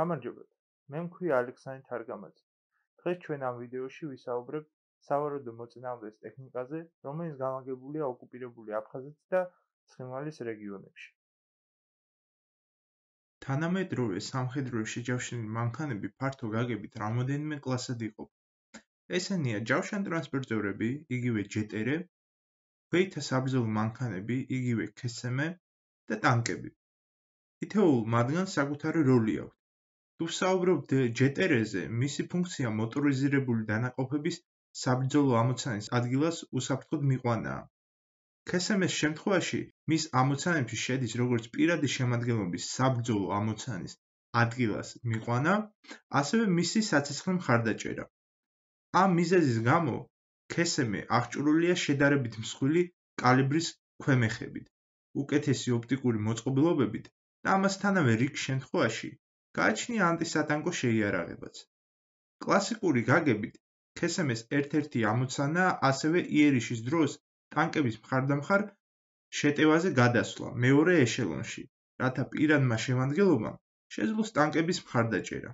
გამარჯობა. მე მქვია ალექსანდრე თარგამაძე. დღეს ჩვენ ამ ვიდეოში ვისაუბრებ სავარაუდო მოწინააღმდეგეს ტექნიკაზე, რომელიც განლაგებულია ოკუპირებული აფხაზეთსა და ცხინვალის რეგიონებში. თანამედროვე სამხედრო შეჯავშნის მანქანები ფართო გაგებით რამოდენიმე კლასად იყოფა. ესენია ჯავშან ტრანსპორტერები, იგივე ჯეტერე, ფეითა საბრძოლო მანქანები, იგივე ქსმ და ტანკები. თითოეულ მათგანს საკუთარი როლი აქვს. თუ საუბრობ ჯეტერეზე, მისი ფუნქცია მოტორიზირებული დანაყოფების საბრძოლო ამოცანის ადგილას უსაფრთხოდ მიყვანაა. ქსმ-ის შემთხვევაში მის ამოცანებში შედის როგორც პირადი შემადგენლობის საბრძოლო ამოცანის ადგილას მიყვანა, ასევე მისი საცეცხლე მხარდაჭერა. ამ მიზეზის გამო ქსმ აღჭურულია შედარებით მსხვილი კალიბრის ქვემეხებით, უკეთესი ოპტიკური მოწყობილობებით და ამასთანავე რიგ შემთხვევაში გაჩნია ანტისატანკო შეიარაღებაც. კლასიკური გაგებით, ქსმ-ის ერთ-ერთი ამოცანა ასევე იერიშის დროს ტანკების მხარდამხარ შეტევაზე გადასვლა მეორე ეშელონში, რათა პირადმა შემადგენლობამ შეძლოს ტანკების მხარდაჭერა.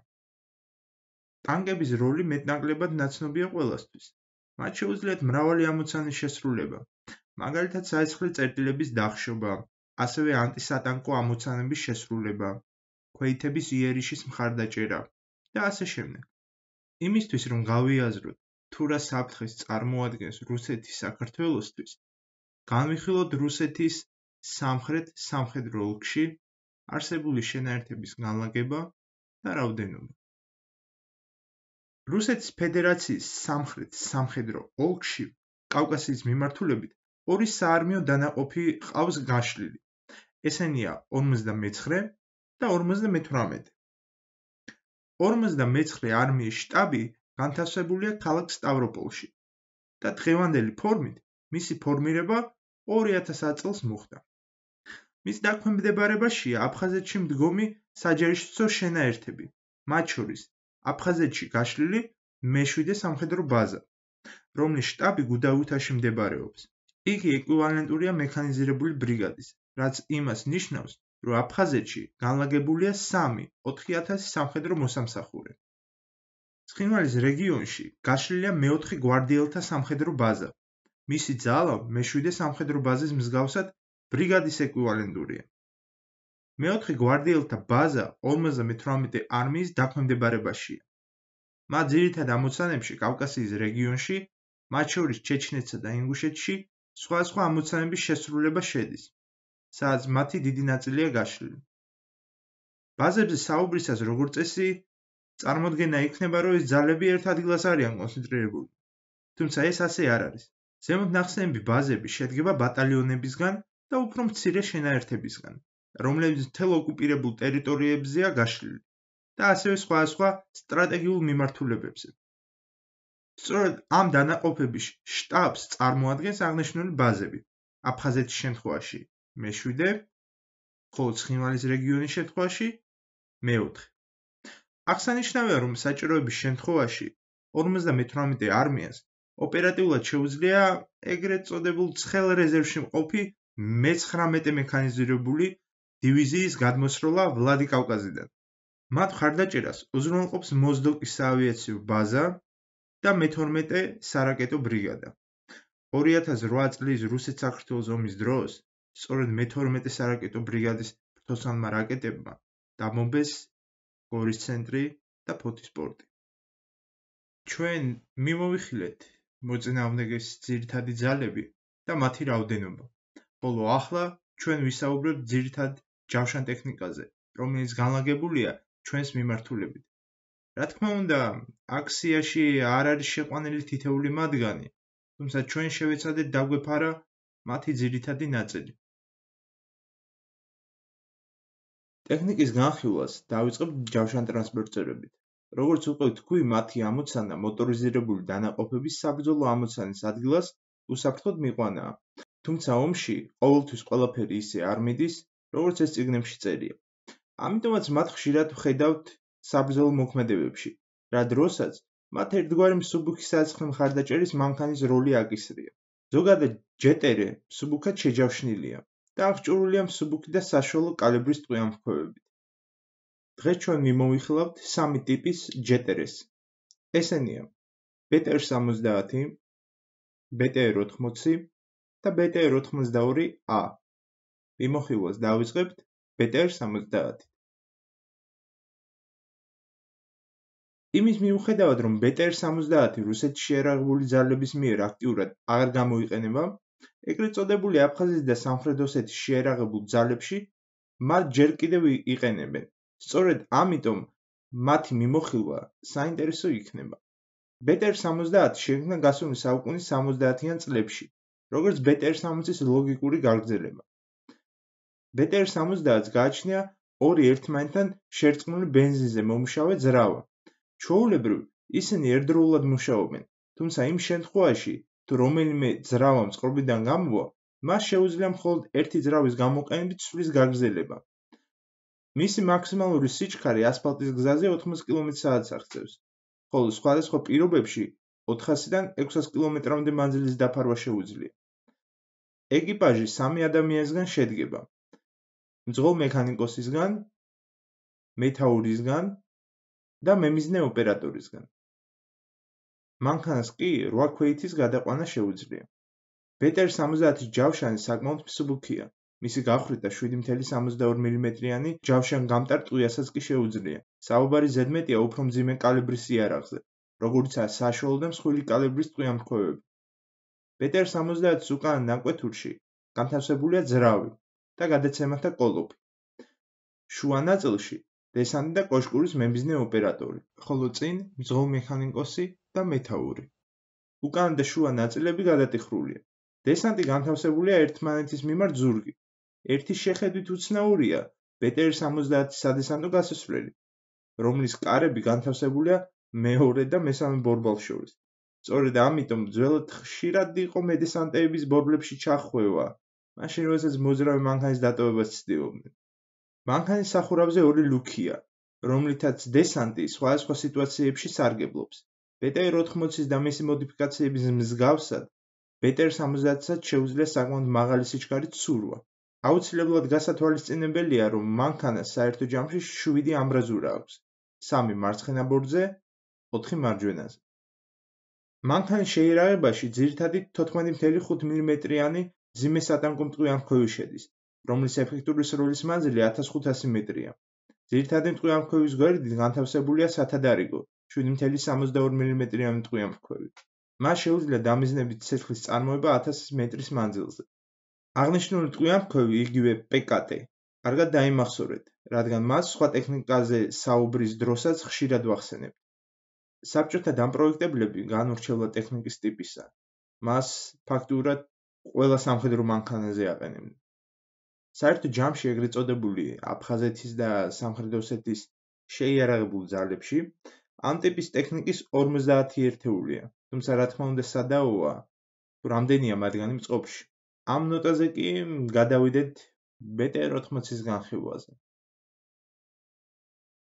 ტანკების როლი მეტნაკლებად ნაცნობია ყველასთვის. მათ შეუძლიათ მრავალი ამოცანის შესრულება, მაგალითად საეცხლე წერტილების დახშობა, ასევე ანტისატანკო ამოცანების შესრულება, ქვეითების იერიშის მხარდაჭერა და ასე შემდეგ. იმისთვის რომ გავიაზროთ თუ რა საფრთხეს წარმოადგენს რუსეთი საქართველოსთვის, განვიხილოთ რუსეთის სამხრეთ სამხედრო ოლქში არსებული შენაერთების განლაგება და რაოდენობა. რუსეთის ფედერაციის სამხრეთ სამხედრო ოლქში კავკასიის მიმართულებით ორი საარმიო დანაყოფი ყავს გაშლილი. ესენია 59 და 58. 59 არმიის штаბი განთავსებულია ქალაქ სტავროპოლში და დღევანდელი ფორმით მისი ფორმირება 2000 წელს მოხდა. მის დაქვემდებარებაშია აფხაზეთში მდგომი საჯარიშო შენაერთები, მათ შორის აფხაზეთში გაშლილი მეშვიდე სამხედრო ბაზა, რომლის штаბი გუდაუთაში მდებარეობს. იგი ეკვივალენტურია მექანიზირებული ბრიგადის, რაც იმას ნიშნავს, რომ აფხაზეთში განლაგებულია 3-4000 სამხედრო მოსამსახურე. ცხინვალის რეგიონში გაშლილია მეოთხე გვარდიელთა სამხედრო ბაზა. მისი ძალა მეშვიდე სამხედრო ბაზის მსგავსად ბრიგადის ეკვივალენტურია. მეოთხე გვარდიელთა ბაზა 58 არმიის დაქვემდებარებაშია. მათ ძირითად ამოცანებში კავკასიის რეგიონში, მათ შორის ჩეჩნეთსა და ინგუშეთში სხვადასხვა ამოცანების შესრულება შედის. სადაც მათი დიდი ნაწილია გაშლილი. ბაზებზე საუბრისას როგორც წესი წარმოქმნა იქნება, რომ ეს ძალები ერთ ადგილას არიან კონცენტრირებული. თუმცა ეს ასე არ არის. ზემოთ ნახსენები ბაზები შედგება ბატალიონებისგან და უფრო მცირე შენაერთებისგან, რომლებიც მთელ ოკუპირებულ ტერიტორიებზია გაშლილი და ასევე სხვადასხვა სტრატეგიულ მიმართულებებზე. სწორედ ამ დანაყოფების შტაბს წარმოადგენს აღნიშნული ბაზები აფხაზეთის შემთხვევაში, მეშვიდე ხოლო ცხინვალის რეგიონის შემთხვევაში მეოთხე აღსანიშნავია რომ საჭიროების შემთხვევაში 58 არმიას ოპერატიულად შეუძლია ეგრეთ წოდებულ ცხელ რეზერვში მყოფი მე-19 მექანიზირებული დივიზიის გადმოსროლა ვლადიკავკაზიდან მათ ხარდაჭერას უზრუნველყოფს მოზდოკის საავიაციო ბაზა და მე-12 სარაკეტო ბრიგადა 2008 წლის რუსეთ-საქართველოს ომის დროს სწორედ მე-12 სარაკეტო ბრიგადის ფრთოსანმა რაკეტებმა დამობეს გორის ცენტრი და ფოთის პორტი. ჩვენ მიმოვიხილეთ მოწინააღმდეგეს ძირითადი ძალები და მათი რაოდენობა. ხოლო ახლა ჩვენ ვისაუბრებთ ძირითად ჯავშან ტექნიკაზე, რომელიც განლაგებულია ჩვენს მიმართულებით. რა თქმა უნდა, აქციაში არ არის შეყვანილი თითეული მათგანი, თუმცა ჩვენ შევეცადეთ დაგვეფარა მათი ძირითადი ნაწილი. ტექნიკის განხილვას დავიწყებ ჯავშან ტრანსპორტერებით. როგორც უკვე თქვი, მათი ამოცანა მოტორიზირებული დანაყოფების საბრძოლო ამოცანის ადგილას უსაფრთხოდ მიყვანაა. თუმცა ომში ყოველთვის ყველაფერი ისე არ მიდის, როგორც ეს წიგნებში წერია. ამიტომაც მათ ხშირად ვხედავთ საბრძოლო მოქმედებებში, რა დროსაც მათ ერთგვარი მსუბუქი საცხმე მხარდაჭერის მანქანის როლი აკისრია. ზოგადად ჯეტერე მსუბუქად შეჯავშნილია, და აღჭურულია მსუბუქი და საშუალო კალიბრის ტყვიამფრქვევებით. დღეს ჩვენ მიმოვიხილავთ სამი ტიპის ჯეტერეს. ესენია: BTR-70, BTR-80 და BTR-82A. მიმოხილვას დავიწყებთ BTR-70. იმის მიუხედავად, რომ BTR-70 რუსეთში შეერაღებული ძალების მიერ აქტიურად არ გამოიყენება, ეგრეთ წოდებული აფხაზეთ და სამხრეთ ოსეთის შეერაღებულ ძალებში მათ ჯერ კიდევ იყენებენ. სწორედ ამიტომ მათი მიმოხილვა საინტერესო იქნება. BTR 70 შეიძლება გასული საუკუნის 70-იან წლებში, როგორც BTR 60-ის ლოგიკური გაგრძელება. BTR 70-ს გააჩნია ორი ერთმანეთთან შერწყმული бенზინზე მომშავე ძრავა. ჩვეულებრივ ისინი ერთდროულად მუშაობენ, თუმცა იმ შემთხვევაში, თუ რომელიმე ძრავა მწყობრიდან გამოვა, მას შეუძლია მხოლოდ ერთი ძრავის გამოყენებით ცვლის გაგრძელება. მისი მაქსიმალური სიჩქარე ასფალტის გზაზე 80 კმ/სთ აღწევს, ხოლო სხვადასხვა პირობებში 400-დან 600 კმ-მდე მანძილის დაფარვა შეუძლია. ეკიპაჟი 3 ადამიანისგან შედგება. მძღოლ მექანიკოსისგან, მეთაურისგან და მემიზნე ოპერატორისგან. მანქანას კი 8 ქვეითის გადაყვანა შეუძლია. ბეტერ 70 ჯავშანი საკმაოდ მსუბუქია. მისი გახრიტა 7.72 მმ-იანი ჯავშან გამტარტ ყიასაც კი შეუძლია. საუბარი ზედმეტია უფრო მძიმე კალიბრის იარაღზე, როგორიცაა საშუალო და მსხვილი კალიბრის ტყვიამრქვევები. ბეტერ 70 უკან ნაკვეთურში განთავსებულია ძრავი და გადაცემათა კოლუფი. შუა ნაწილში დესანტი და კოშკურის მემიზნე ოპერატორი, ხოლო წინ მძღოლ მექანიკოსი და მეთაური. უკან და შუა ნაწილები გადატიხრულია. დესანტი განთავსებულია ერთმანეთის მიმართ ზურგი. ერთი შეხედვით უცნაურია ბეტერ 70 სადესანტო გასასვლელი, რომლის კარები განთავსებულია მეორე და მესამე ბორბალ შორის. სწორედ ამიტომ ძველად ხშირად იყო მედესანტეების ბორბლებში ჩახვევა, მაშინ როდესაც მოძრავი მანქანის დატოვებას ცდილობდნენ. მანქანის სახურავზე ორი ლუქია, რომლითაც დესანტი სხვადასხვა სიტუაციებში სარგებლობს. BTR-80-ის და მისი მოდიფიკაციების მსგავსად, BTR-70-საც შეუძლია საკმაოდ მაღალი სიჩქარით ცურვა. აუცილებლად გასათვალისწინებელია, რომ მანქანა საერთო ჯამში 7 ამბრაზურა აქვს: 3 მარცხენა ბორტზე, 4 მარჯვენაზე. მანქანის შეიარაღებაში ძირთადი 14.5 მმ-იანი ძიმე სატანკო მტყვიან ქვევი შედის, რომლის ეფექტური სრულის მანძილი 1500 მ-ია. ძირთადი მტყვიან ქვევის გვერდით განთავსებულია სათადარიგო, 7.62 მმ-იანი ტყვიამ ფქვევი. მას შეუძლია დამიზნებით ცეცხლის წარმოება 1000 მეტრის მანძილზე. აღნიშნული ტყვიამ ფქვევი იგივე PKT კარგად დაიმახსოვრეთ, რადგან მას სხვა ტექნიკაზე საუბრის დროსაც ხშირად ვახსენებთ. საბჭოთა დამპროექტებლები განურჩევლა ტექნიკის ტიპისა. მას ფაქტურად ყველა სამხედრო მანქანაზე აყენებდნენ. საერთო ჯამში ეგრეთ წოდებული აფხაზეთის და სამხრეთ ოსეთის შეიარაღებულ ძალებში ამ ტიპის ტექნიკის 50 ერთეულია, თუმცა რა თქმა უნდა სადაოა, თუ რამდენია მაგანი მწყობში. ამ ნოტაზე კი გადავიდეთ BT-80-ის განხილვაზე.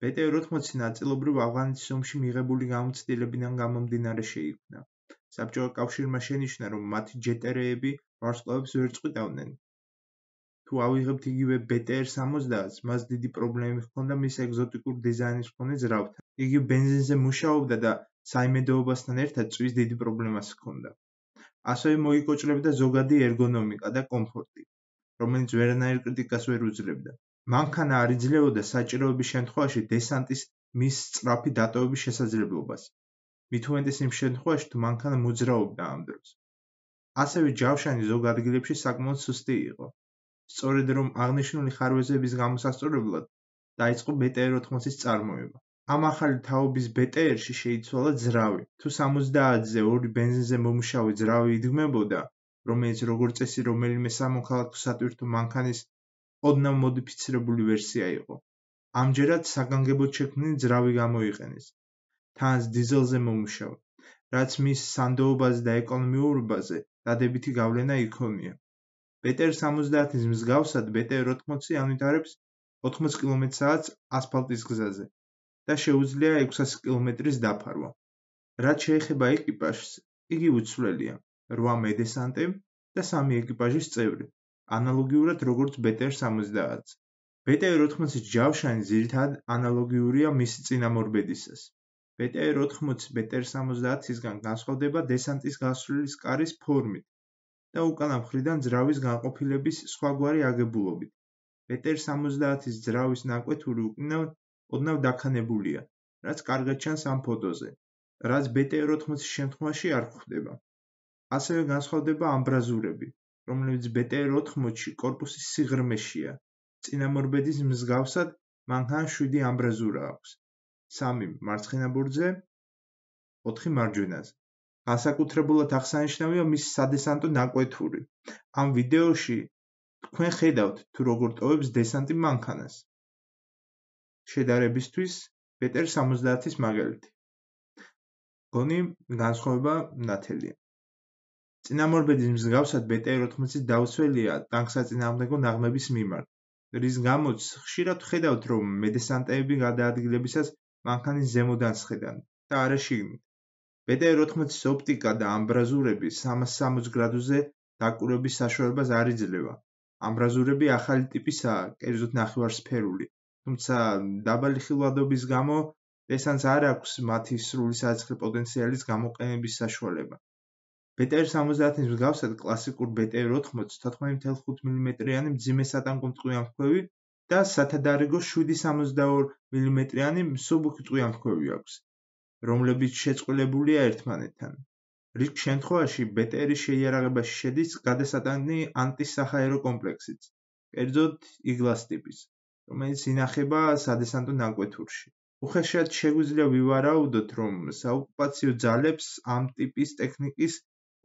BT-80 ნაწილობრივ ავღანეთის ომში მიღებული გამოცდილებიდან გამომდინარე შეიქმნა. საბჭოთა კავშირმა შენიშნა, რომ მათი ჯეტერეები ვარსკვლავებს ვერ წყვიტავდნენ, თუ ავიღებთ იგივე BTR-ს 70-ს, მას დიდი პრობლემები ჰქონდა მის ეგზოტიკურ დიზაინის მქონე ძრავთან. იგი бенზინზე მუშაობდა და საიმედოობასთან ერთად წვის დიდი პრობლემას ჰქონდა. ასევე მოიკოჭლებდა ზოგადი ერგონომიკა და კომფორტი, რომელიც ვერანაირ კრიტიკას ვერ უძლებდა. მანქანა არ იძლეოდა საჭიროების შემთხვევაში დესანტის მის სწრაფი დატოვების შესაძლებლობას. მithuentes იმ შემთხვევაში თუ მანქანა მოძრაობდა ამ დროს. ასევე ჯავშანი ზოგ ადგილებში საკმაოდ სუსტი იყო. სწორედ რომ აღნიშნული ხარვეზების გამოსასწორებლად დაიწყო BTR 80-ის წარმოება. ამ ახალი თაობის BTR-ში შეიცვალა ძრავი. თუ 70-ზე ორი бенზინზე მომშავე ძრავი იდგმებოდა, რომელიც როგორც წესი რომელიმე სამოქალაქო სატვირთო მანქანის ოდნა მოდიფიცირებული ვერსია იყო. ამჯერად საგანგებოდ შექმნილი ძრავი გამოიყენეს. თანს დიზელზე მომშავე რაც მის სანდოობაზე და ეკონომიურობაზე დადებითი გავლენა იქონია. ბეტერ 70-ის მსგავსად ბეტერ 80-ი ანვითარებს 80 კმ/სთ-ს ასფალტის გზაზე და შეუძლია 600 კმ-ის დაფარვა. რაც შეეხება ეკიპაჟს, იგი უცვლელია 8 მედესანტე და 3 ეკიპაჟის წევრი, ანალოგიურად როგორც ბეტერ 70-ს. ბეტერ 80-ის ჯავშანი ძირითადად ანალოგიურია მისი წინამორბედისას. ბეტერ 80 ბეტერ 70-ისგან განსხვავდება დესანტის გასვლის კარის ფორმით. და უკანა მხრიდან ძრავის განყოფილების სხვაგვარი აგებულობით. მეტერ 70-ის ძრავის ნაკვეთური უკნა ოდნავ დაქანებულია, რაც კარგად ჩანს ამ ფოტოზე, რაც BT-80-ის შემთხვევაში არ გვხვდება. ასევე განსხვავდება ამბრაზურები, რომლებიც BT-80-ში корпуსის სიღრმეშია. წინამორბედის მსგავსად მანქან 7 ამბრაზურა აქვს. 3 მარცხენა ბორძე, 4 მარჯვენაზე. განსაკუთრებულად აღსანიშნავია მის სადესანტო ნაკვეთური. ამ ვიდეოში თქვენ ხედავთ თუ როგორ ტოვებს დესანტი მანქანას. შედარებისთვის ბეტერ 70-ის მაგალითი. გონი განსხვავება ნათელია. წინამორბედის მსგავსად ბეტერ 80-ის დაუსველია ტანკსაწინააღმდეგო ნაღმების მიმართ. რის გამოც ხშირად ხედავთ რომ მედესანტეები გადაადგილებისას მანქანის ზემოდან შედან და არა შიგნით. ბედნიერ 80-ის ოპტიკა და ამბრაზურები 360 გრადუზე დაკურების საშუალებას არ იძლევა. ამბრაზურები ახალი ტიპისაა, კერძოდ ნახევარსფერული, თუმცა დაბალი ხილვადობის გამო ესანც არ აქვს მათი სრული საცხრე პოტენციალის გამოყენების საშუალება. ბედნიერ 70-ის მსგავსად კლასიკურ ბედნიერ 80-ს 14.5 მმ-იანი მძიმე სატანკომწყვიან ხვევი და სათადარიგო 7.62 მმ-იანი მსუბუქი წვიან ხვევი აქვს. რომლებიც შეწყვილებულია ერთმანეთთან. რის შემთხვევაში ბეტერის შეიარაღებაში შედის გადასატანი ანტისაჰაერო კომპლექსიც, კერძოდ იგლას ტიპის, რომელიც ინახება სადესანტო ნაკვეთურში. უხეშად შეგვიძლია ვივარაუდოთ, რომ საოკუპაციო ძალებს ამ ტიპის ტექნიკის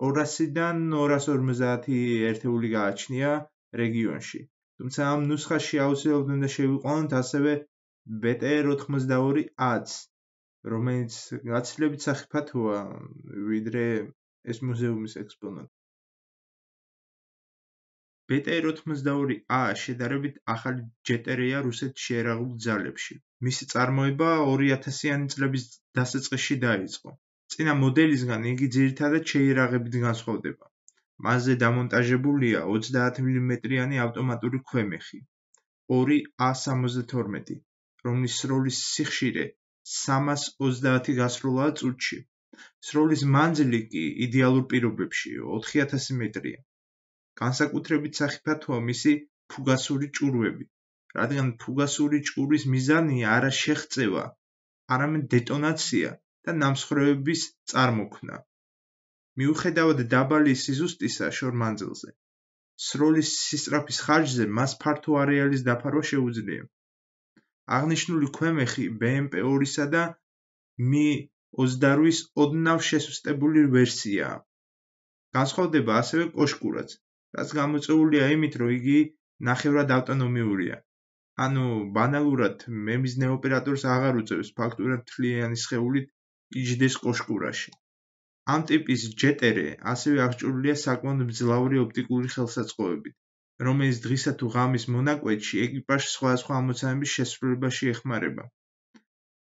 200-დან 250 ერთეული გააჩნია რეგიონში. თუმცა ამ ნუსხაში აუცილებლად უნდა შევიყვანოთ ასევე BTR 92-ს, რომელიც ნაცილებით სახიფათოა ვიდრე ეს მუზეუმის ექსპონატი. BT-82A შედარებით ახალი ჯეტერია რუსეთის შეერაღებულ ძალებში. მისი წარმოება 2000-იანი წლების დასაწყისში დაიწყო. წინა მოდელისგან იგი ძირითადად შეერაღებით განსხვავდება. მასზე დამონტაჟებულია 30 მმ-იანი ავტომატური ქვემეხი 2A72, რომლის სროლის სიხშირე 330 გასროლა წუთში. სროლის მანძილი კი იდეალურ პირობებში 4000 მეტრია. განსაკუთრებით საფათოა მისი ფუგასური ჭურვები, რადგან ფუგასური ჭურვის მიზანი არა შეღწევა, არამედ დეტონაცია და ნამსხვრევების წარმოქმნა. მიუხედავად დაბალი სიზუსტისა შორ მანძილზე, სროლის სისწრაფის ხარჯზე მას ფართო არეალის დაფარვა შეუძლია. აღნიშნული ქვემეხი BMP 2-ისა და Mi 28-ის ოდნავ შესუსტებული ვერსია. განსხვავდება ასევე კოშკურაც, რაც გამოწეულია იმით, რომ იგი ნახევრად ავტონომიურია. ანუ ბანალურად მე მიზნე ოპერატორს აღარ უწევს ფაქტურად თლიანი შეეულით იჯდეს კოშკურაში. ამ ტიპის ჯეტერე ასევე აღჭურულია საკმაოდ მძლავრი ოპტიკური ხელსაწყოებით. რომელიც დღისა თუ ღამის მონაკვეთში ეკიპაჟს სხვადასხვა ამოცანების შესრულებაში ეხმარება.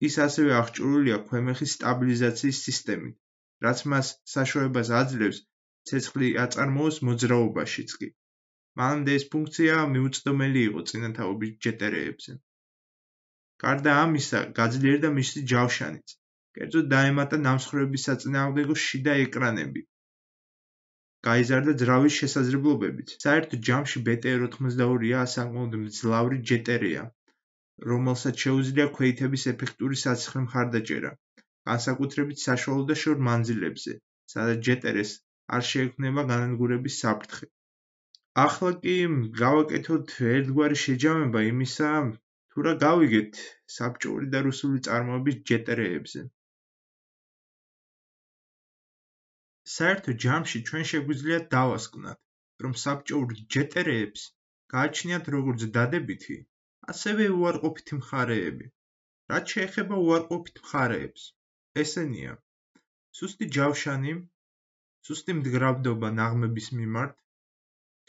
ის ასევე აღჭურულია ქვემეხის სტაბილიზაციის სისტემით, რაც მას საშუალებას აძლევს ცეცხლი აწარმოოს მოძრაობაშიც კი. მანამდე ეს ფუნქცია მიუწვდომელი იყო წინათაობის ჯეტერეებზე. გარდა ამისა, გაძლიერდა მისი ჯავშანიც. კერძოდ დაემატა ნამსხვრევების საწინააღმდეგო შიდა ეკრანები, გაიზარდა ძრავის შესაძლებლობებით. საერთო ჯამში BT-82-ია საკმაოდ მძლავრი ჯეტერია, რომელსაც შეუძლია ქვეითების ეფექტური საცხრე მხარდაჭერა, განსაკუთრებით საშუალო და შორ მანძილებზე, სადაც ჯეტერეს არ შეექმნება განადგურების საფრთხე. ახლა კი გავაკეთოთ ერთგვარი შეჯამება იმისა, თუ რა გავიგეთ საბჭოური და რუსული წარმოების ჯეტერეებზე. საერთო ჯამში ჩვენ შეგვიძლია დავასკვნათ, რომ საბჭოურ ჯეტერეებს გააჩნიათ როგორც დადებითი, ასევე უარყოფითი მხარეები. რაც შეეხება უარყოფით მხარეებს, ესენია: სუსტი ჯავშანი, სუსტი მდგრავდობა ნაღმების მიმართ,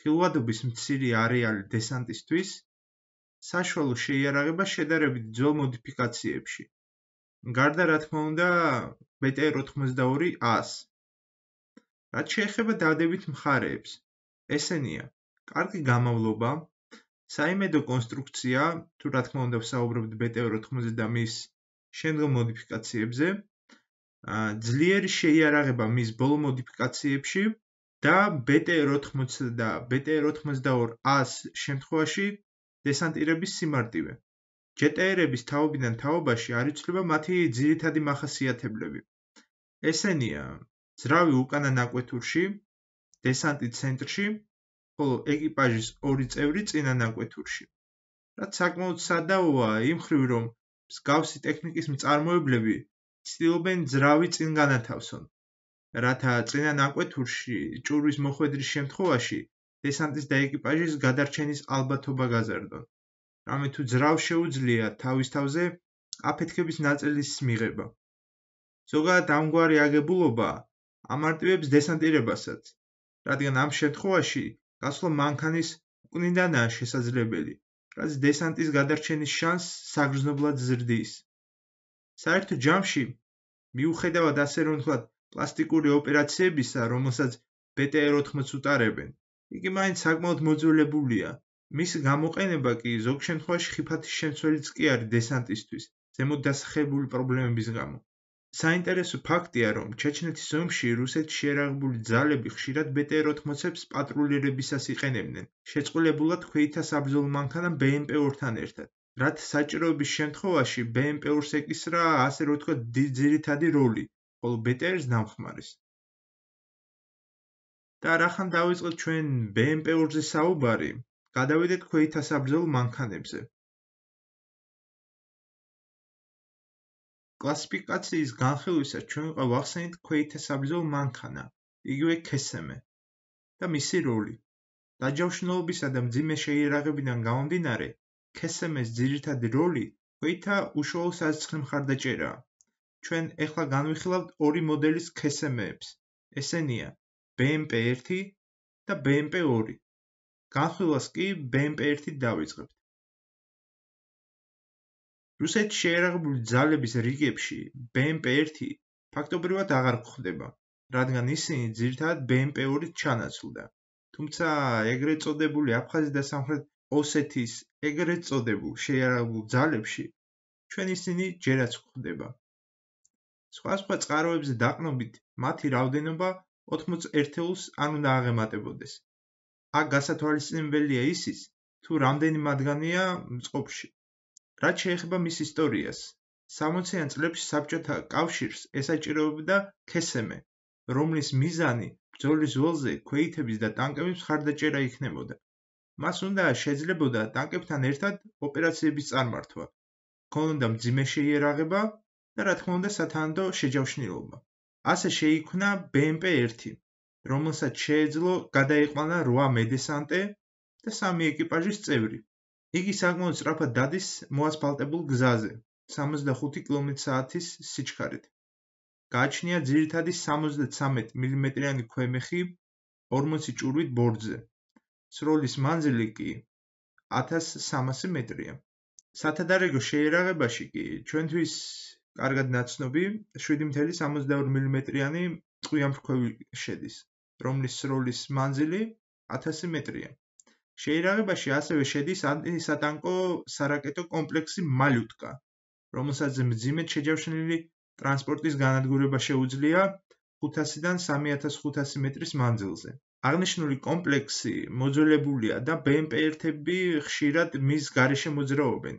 ხილვადობის მცირე არეალი დესანტისტვის, საშუალო შეიარაღება შედარებით ძველ მოდიფიკაციებში. გარდა რა თქმა უნდა, BT-82-100, რაც შეეხება დადებით მხარეებს. ესენია: კარგი გამავლობა, საიმედო კონსტრუქცია, თუ რა თქმა უნდა ვსაუბრობთ BTR 90-ზე და მის შემდგომ მოდიფიკაციებზე, ა ძლიერი შეიარაღება მის ბოლო მოდიფიკაციებში და BTR 80 და BTR 82-ის შემთხვევაში დესანტირების სიმარტივე. ჯეტერების თაობიდან თაობაში არიცხება მათი ძირითადი მახასიათებლები. ესენია: ძრავი უკანა ნაკვეთურში დესანტი ცენტრში ხოლო ეკიპაჟის ორი წევრი წინა ნაკვეთურში რაც საკმაოდ სადავოა იმ ხრივ რომ მსგავსი ტექნიკის მწარმოებლები ცდილობენ ძრავი წინ განათავსონ რათა წინა ნაკვეთურში ჭურვის მოხვედრის შემთხვევაში დესანტის და ეკიპაჟის გადარჩენის ალბათობა გაზარდონ რამე თუ ძრავ შეუძლია თავის თავზე აფეთქების ნაწილის მიღება ზოგადად ამგვარი აგებულობა ამარტივებს დესანტირებასაც, რადგან ამ შემთხვევაში გასვლა მანქანის უკნიდანაა შესაძლებელი, რაც დესანტის გადარჩენის შანსს საგრძნობლად ზრდის. საერთო ჯამში მიუხედავად ასე რომ თქვა პლასტიკური ოპერაციებისა, რომელსაც BTR-90 უტარებენ, იგი მაინც საკმაოდ მოძულებულია. მის გამოყენება კი ზოგ შემთხვევაში ხიფათის შემცველიც კი არის დესანტისთვის, ზემოდასხებული პრობლემების გამო. საინტერესო ფაქტია, რომ ჩეჩნეთის ომში რუსეთ შეერაღებული ძალები ხშირად BT-ROT-მოცებს პატრულირებისას იყენებდნენ, შეწყვილებულად ქვეითა საბრძოლო მანქანამ BMP-ორთან ერთად. რაც საჭიროების შემთხვევაში BMP-ურს ეკისრა ასე რომ ვთქვათ, ძირითადი როლი, ხოლო BT-ს დამხმარეს. და რახან დავიწყოთ ჩვენ BMP-ურზე საუბარი, გადავიდეთ ქვეითა საბრძოლო მანქანებზე. კლასიფიკაციის განხილვისას ჩვენ ვახსენით ქვეითა საბზო მანქანა, იგივე ქესემე და მისი როლი. დაჯავშნობისა და მძიმე შეიარაღებიდან გამომდინარე, ქესემეს ძირითადი როლი ქვეითა უშუალო საცხრე მხარდაჭერა. ჩვენ ახლა განვიხილავთ ორი მოდელის ქესემეებს. ესენია BMP1 და BMP2. განხილვას კი BMP1-ით დავიწყებთ. რუსეთის შეერაღებული ძალების რიგებში BMP-1 ფაქტობრივად აღარ გვხვდება, რადგან ისინი ძირთად BMP-2-ით ჩანაცვლდა. თუმცა ეგრეთ წოდებული აფხაზი და სამხრეთ ოსეთის ეგრეთ წოდებულ შეერაღებულ ძალებში ჩვენ ისინი ჯერაც გვხვდება. სხვა სხვა წყაროებში დაყნობით მათი რაოდენობა 81-ს არ უნდა აღემატებოდეს. აქ გასათვალისწინებელია ისიც, თუ რამდენი მათგანია მწყობში. რაც შეეხება მის ისტორიას 60-იან წლებში საბჭოთა კავშირს ესაჭიროებდა ქსმე რომლის მიზანი ბრძოლის ველზე ქვეითების და ტანკების მხარდაჭერა იქნებოდა მას უნდა შეძლებოდა ტანკებთან ერთად ოპერაციების წარმართვა ქონდა მძიმე შეიარაღება და რა თქმა უნდა სათანადო შეჯავშნილობა ასე შეიქმნა BMP-1 რომელსაც შეეძლო გადაიყვანა 8 მედესანტე და 3 ეკიპაჟის წევრი იგი საკმაოდ სწრაფად დადის მოასფალტებულ გზაზე 65 კმ/სთ-ის სიჩქარით. გააჩნია ძირითადი 73 მმ-იანი ქვემეხი 40 ჭურვით ბორძე. სროლის მანძილი კი 1300 მეტრია. სათადარიგო შეერაღებაში კი ჩვენთვის კარგად ნაცნობი 7.72 მმ-იანი წყვიამფრქვევი შედის, რომლის სროლის მანძილი 1000 მეტრია. შეიარაღებაში ასევე შედის ანტისატანკო სარაკეტო კომპლექსი მალუტკა, რომელსაც ძიმეთ შეჯავშნილი ტრანსპორტის განადგურება შეუძლია 500-დან 3500 მეტრის მანძილზე. აღნიშნული კომპლექსი მოძველებულია და BMP-1 ხშირად მის გარშემო მოძრაობენ.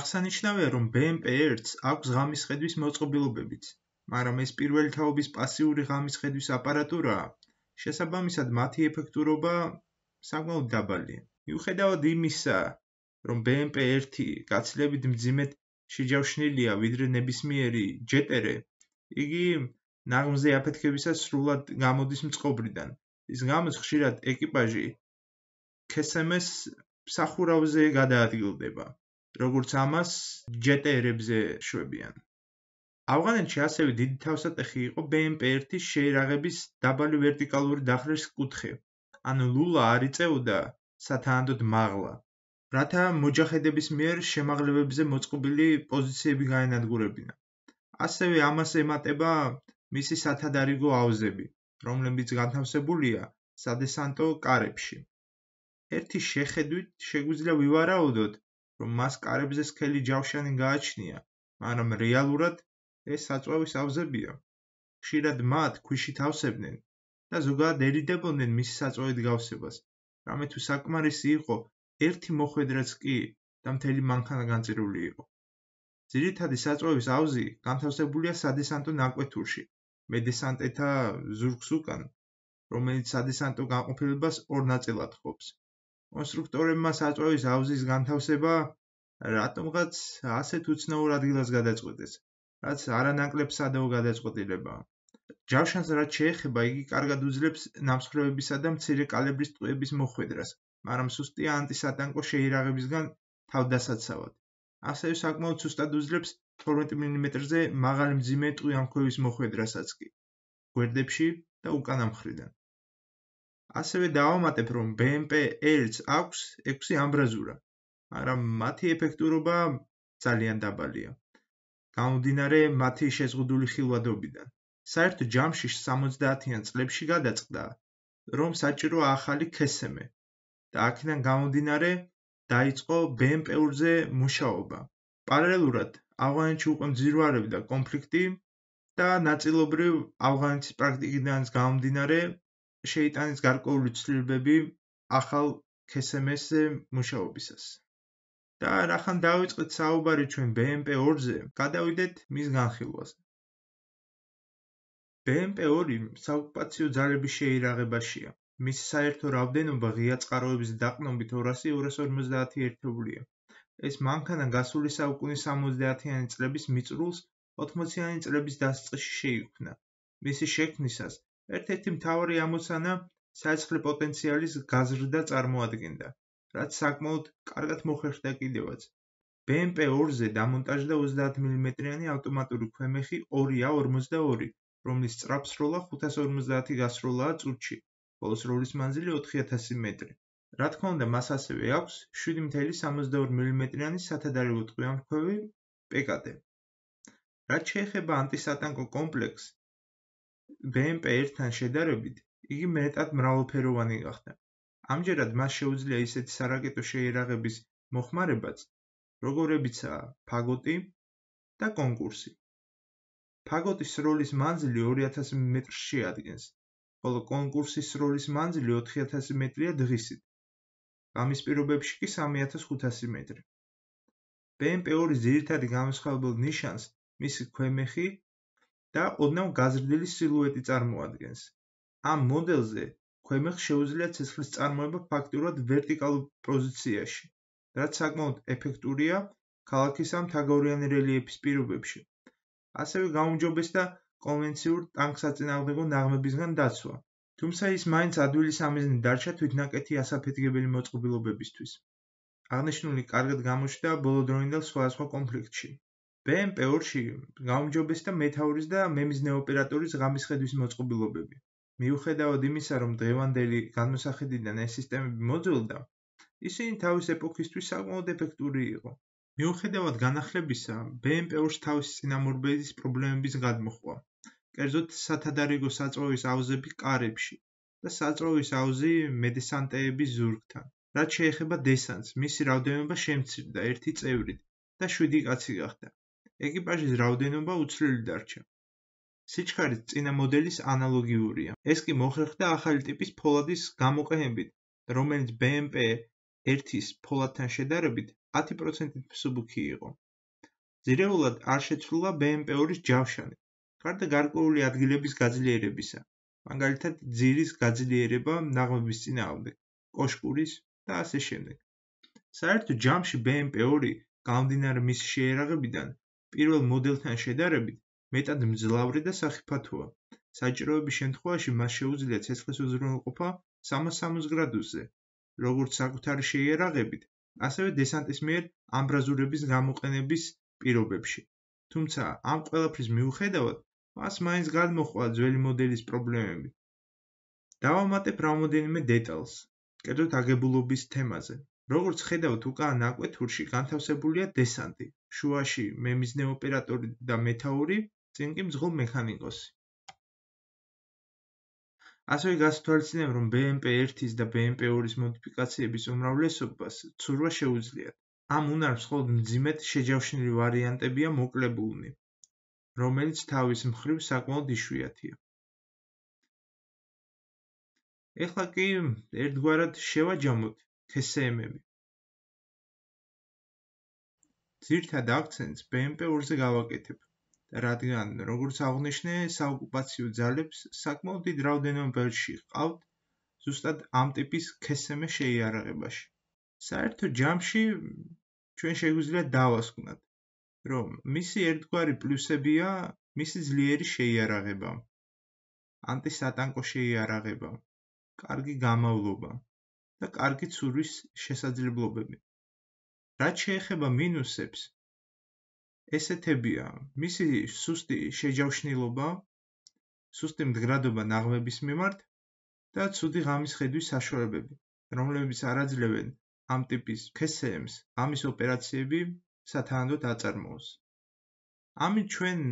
აღსანიშნავია, რომ BMP-1-ს აქვს ღამის ხედვის მოწყობილობებიც, მაგრამ ეს პირველი თაობის პასიური ღამის ხედვის აპარატურაა. შესაბამისად, მათი ეფექტურობა საკმაოდ დაბალია. მიუხედავად იმისა, რომ BMP-1 გაცილებით მძიმედ შეჯავშნილია ვიდრე ნებისმიერი ჯეტერე, იგი ნაღმზე აფეთქებისას სრულად გამოდის მწყობრიდან. ის გამოს ხშირად ეკიპაჟი KSM-ს სახურავზე გადაადგილდება, როგორც ამას ჯეტერებზე შვებიან. ავღანეთში ასევე დიდი თავსატეხი იყო BMP-1-ის შეერაღების დაბალი ვერტიკალური დახრის კუთხე, ანუ ლულა არ იწეოდა სათანადოდ მაღლა რათა მოჯახედების მიერ შემაღლებებზე მოწყობილი პოზიციები განადგურებინა ასევე ამას ემატება მისი სათადარიგო აუზები რომლებიც განთავსებულია სადესანტო კარებში ერთი შეხედვით შეგვიძლია ვივარაუდოთ რომ მას კარებზე სქელი ჯავშანი გააჩნია მაგრამ რეალურად ეს საწვევის აუზებია ხშირად მათ ქვიშით ავსებდნენ და ზოგადად ერიდებოდნენ მის საწოვით გავსებას. რამე თუ საკმარისი იყო ერთი მოხვედრაც კი და მთელი მანქანა განწირული იყო. ძირითადად საწოვის აუზი განთავსებულია სადესანტო ნაკვეთურში, მედესანტეთა ზურგს უკან, რომელიც სადესანტო განყოფილებას ორ ნაწილად ყოფს. კონსტრუქტორებმა საწოვის აუზის განთავსება რატომღაც ასეთ უცნაურ ადგილას გადაწყვეტეს, რაც არანაკლებ სადაო გადაწყვეტილებაა. ჯავშანს რაც შეეხება, იგი კარგად უძლებს ნამსხვრევებისა და მცირე კალიბრის ტყვეების მოხვედრას, მაგრამ სუსტია ანტისატანკო შეიარაღებისგან თავდასაცავად. ასევე საკმაოდ სუსტად უძლებს 12 მმ-ზე მაღალი მძიმე ტყვიან ქვევის მოხვედრასაც კი გვერდებში და უკანა მხრიდან. ასევე დავამატებ, რომ BMP L-ს აქვს 6 ამბრაზურა, მაგრამ მათი ეფექტურობა ძალიან დაბალია. გამოდინარე მათი შეზღუდული ხილვადობიდან. საერთო ჯამში 70-იან წლებში გადაწყდა, რომ საჭირო ახალი ქსმ და აქედან გამომდინარე დაიწყო ბმპ-ურზე მუშაობა. პარალელურად ავღანეთში უკვე მძირვარებდა კონფლიქტი და ნაწილობრივ ავღანეთის პრაქტიკიდანაც გამომდინარე შეიტანის გარკვეული ცვლილებები ახალ ქსმ-ზე მუშაობისას. და რახან დავიწყეთ საუბარი ჩვენ ბმპ-ურზე, გადავიდეთ მის განხილვაზე. BMP2 საოკუპაციო ძალების შეიარაღებაშია. მის საერთო რაოდენობა ღია წყაროების დაყნობით 200-250 ერთეულია. ეს მანქანა გასული საუკუნის 70-იანი წლების მიწრულს 80-იანი წლების დასაწყისში შეიქმნა. მისი შექმნისას ერთ-ერთი მთავარი ამოცანა საცხლე პოტენციალის გაზრდა წარმოადგენდა, რაც საკმაოდ კარგად მოხერხდა კიდევაც. BMP2-ზე დამონტაჟდა 30 მმ-იანი ავტომატური ქვემეხი 2A42 რომლის წრაფსროლა 550 გასროლაა წუთში, ხოლო სროლის მანძილი 4000 მეტრი. რა თქმა უნდა, მას ასევე აქვს 7.72 მმ-იანი სათადარიგო ტყვიამფრქვევი პეკადე. რაც შეეხება ანტისატანკო კომპლექსს BMP-ერთან შედარებით, იგი მეტად მრავალფეროვანი გახდა. ამჯერად მას შეუძლია ისეთი სარაკეტო შეიარაღების მოხმარებაც, როგორებიცაა ფაგოტი და კონკურსი. ფაგოტის როლის მანძილი 2000 მეტრში ადგენს, ხოლო კონკურსის როლის მანძილი 4000 მეტრია დღისით. გამის პირობებში კი 3500 მეტრი. BMP-ის ძირითადი განსხვავებული ნიშანს მის ქვემეხი და ოდნავ გაზრდილი სილუეტი წარმოადგენს. ამ მოდელზე ქვემეხ შეუძლია ცისხლის წარმოება ფაქტურად ვერტიკალურ პოზიციაში, რაც საკმაოდ ეფექტურია ქალაქის ამ თაგორიანი რელიეფის პირობებში. ასევე გამოუმჯობესდა კონვენციურ ტანკსაწინააღმდეგო ნაღმებისგან დაცვა. თუმცა ის მაინც ადვილი სამიზნე დარჩა თვითნაკეთი ასაფეთქებელი მოწყობილობებისთვის. აღნიშნული კარგად გამოჩნდა ბოლოდროინდელ სხვადასხვა კონფლიქტში. BMP 2-ში გამოუმჯობესდა მეტაურის და მემიზნე ოპერატორის გამისხედვის მოწყობილობები. მიუხედავად იმისა, რომ დღევანდელი განმოსახედიდან ეს სისტემები მოძველდა, ისინი თავის ეპოქისთვის საკმაოდ ეფექტური იყო. მიუხედავად განახლებისა, BMP-ს თავის წინამორბედის პრობლემების გადმოხვა. კერძოდ, სათადარიგო საწოვის აუზები კარებში და საწოვის აუზი მედესანტეების ზურგთან. რაც შეეხება დესანტს, მისი რაოდენობა შემცირდა ერთი წევრით და 7 კაცი გახდა. ეკიპაჟის რაოდენობა უცვლელი დარჩა. სიჩქარე წინა მოდელის ანალოგიურია. ეს კი მოხერხდა ახალი ტიპის ფოლადის გამოყენებით, რომელიც BMP 1-ის ფოლადთან შედარებით 10% მსუბუქი იყო. ძირეულად არ შეცვლა BMP-ის ჯავშანი, გარდა გარკვეული ადგილების გაძლიერებისა, მაგალითად ძირის გაძლიერება ნაღმების წინააღმდეგ, კოშკურის და ასე შემდეგ. საერთოდ ჯამში BMP-2 გამდინარე მის შეერაღებიდან პირველ მოდელთან შედარებით მეტად მძლავრი და სახიფათოა. საჭიროების შემთხვევაში მას შეუძლია ცეცხლის უზრუნველყოფა 360 გრადუსზე, როგორც საკუთარი შეერაღებით, ასევე დესანტის მიერ ამბრაზურების გამოყენების პირობებში. თუმცა ამ ყველაფრის მიუხედავად, მას მაინც გამოყვა ძველი მოდელის პრობლემები. დავამატებ რამოდენიმე დეტალს, კერძოდ აგებულობის თემაზე. როგორც ხედავთ, უკან აკვეთურში განთავსებულია დესანტი. შუაში მემიზნე ოპერატორი და მეთაური, წინ კი მძღოლ მექანიკოსი. ასევე გასათვალისწინებ რომ BMP 1-ის და BMP 2-ის მოდიფიკაციების უმრავლესობას ცურვა შეუძლიათ. ამ უნარს ხოლმე ძიმეთ შეჯავშნილი ვარიანტებია მოკლებული, რომელიც თავის მხრივ საკმაოდ იშვიათია. ეხლა კი ერთგვარად შევაჯამოთ TSM-ები. ძირთა დაქცენს BMP 2-ზე გავაკეთებ. რადგან როგორც აღნიშნე, საოკუპაციო ძალებს საკმაოდ დიდ რაოდენობაში ყავთ ზუსტად ამ ტიპის ქსმ-ის შეიარაღებაში. საერთო ჯამში ჩვენ შეგვიძლია დავასკვნოთ, რომ მისი ერთგვარი პლუსებია მისი ძლიერი შეიარაღება, ანტისატანკო შეიარაღება, კარგი გამავლობა და კარგი ცურვის შესაძლებლობები. რაც შეეხება მინუსებს, ესეთებია: მისი სუსტი შეჯავშნილობა, სუსტი მდგრადობა ნაღმების მიმართ და ცუდი ღამის ხედვის საშუალებები, რომლებიც არაძლევენ ამ ტიპის ქსემს, ამის ოპერაციები სათანადო დაწარმოოს. ამით ჩვენ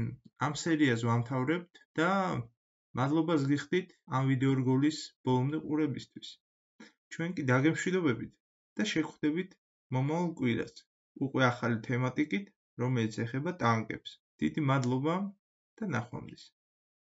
ამ სერიას ვამთავრებთ და მადლობას გიხდით ამ ვიდეო რგოლის ბოლომდე ყურებისთვის. ჩვენ კი დაგემშვიდობებით და შეგხვდებით მომავალ კვირას უკვე ახალი თემატიკით. რომელიც ეხება ტანკებს. დიდი მადლობა და ნახვამდის.